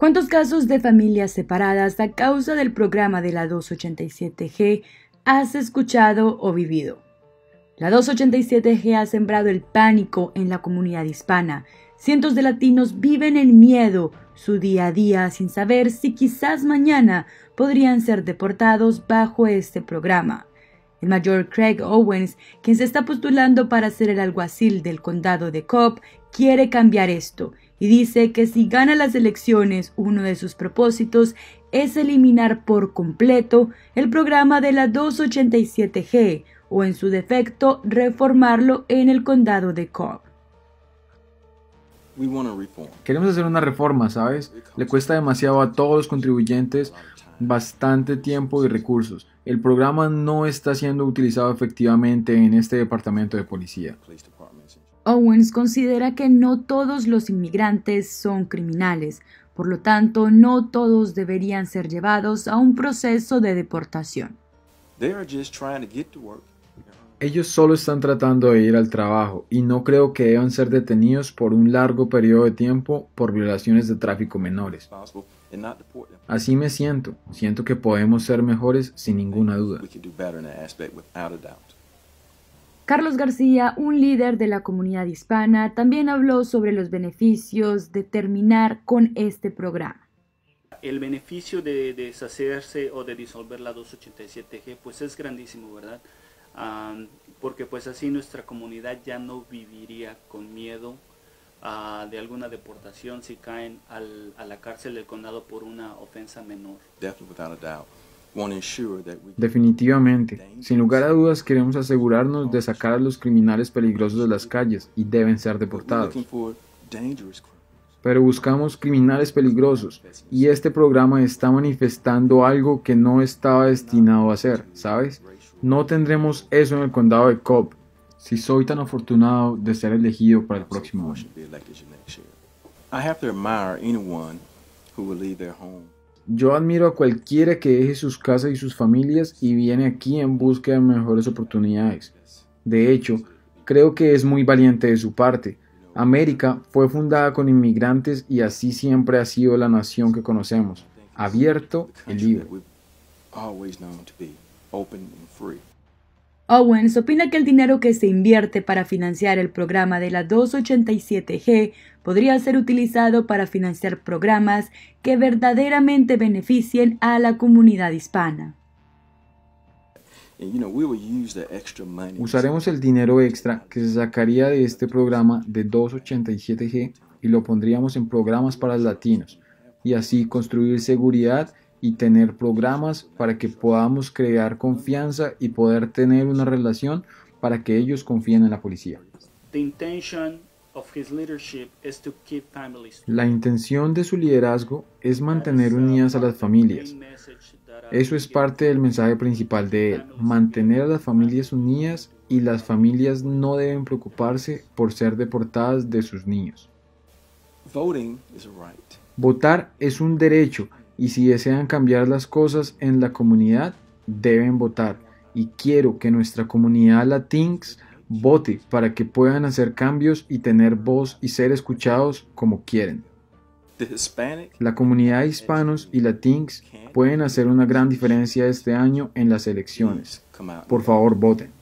¿Cuántos casos de familias separadas a causa del programa de la 287G has escuchado o vivido? La 287G ha sembrado el pánico en la comunidad hispana. Cientos de latinos viven en miedo su día a día sin saber si quizás mañana podrían ser deportados bajo este programa. El mayor Craig Owens, quien se está postulando para ser el alguacil del condado de Cobb, quiere cambiar esto y dice que si gana las elecciones, uno de sus propósitos es eliminar por completo el programa de la 287G o en su defecto reformarlo en el condado de Cobb. Queremos hacer una reforma, ¿sabes? Le cuesta demasiado a todos los contribuyentes bastante tiempo y recursos. El programa no está siendo utilizado efectivamente en este departamento de policía. Owens considera que no todos los inmigrantes son criminales, por lo tanto no todos deberían ser llevados a un proceso de deportación. Ellos solo están tratando de ir al trabajo y no creo que deban ser detenidos por un largo periodo de tiempo por violaciones de tráfico menores. Así me siento, siento que podemos ser mejores sin ninguna duda. Carlos García, un líder de la comunidad hispana, también habló sobre los beneficios de terminar con este programa el beneficio de, deshacerse o de disolver la 287G, pues es grandísimo, ¿verdad? Ah, porque pues así nuestra comunidad ya no viviría con miedo de alguna deportación si caen a la cárcel del condado por una ofensa menor. Definitivamente, sin lugar a dudas queremos asegurarnos de sacar a los criminales peligrosos de las calles y deben ser deportados. Pero buscamos criminales peligrosos y este programa está manifestando algo que no estaba destinado a hacer, ¿sabes? No tendremos eso en el condado de Cobb, si soy tan afortunado de ser elegido para el próximo año. Yo admiro a cualquiera que deje sus casas y sus familias y viene aquí en busca de mejores oportunidades. De hecho, creo que es muy valiente de su parte. América fue fundada con inmigrantes y así siempre ha sido la nación que conocemos, abierto y libre. Owens opina que el dinero que se invierte para financiar el programa de la 287G podría ser utilizado para financiar programas que verdaderamente beneficien a la comunidad hispana. Usaremos el dinero extra que se sacaría de este programa de 287G y lo pondríamos en programas para latinos y así construir seguridad y tener programas para que podamos crear confianza y poder tener una relación para que ellos confíen en la policía. La intención de su liderazgo es mantener uh, unidas a las familias. Eso es parte del mensaje principal de él, mantener a las familias unidas y las familias no deben preocuparse por ser deportadas de sus niños. Votar es un derecho y si desean cambiar las cosas en la comunidad, deben votar. Y quiero que nuestra comunidad Latinx vote para que puedan hacer cambios y tener voz y ser escuchados como quieren. La comunidad hispanos y Latinx pueden hacer una gran diferencia este año en las elecciones. Por favor, voten.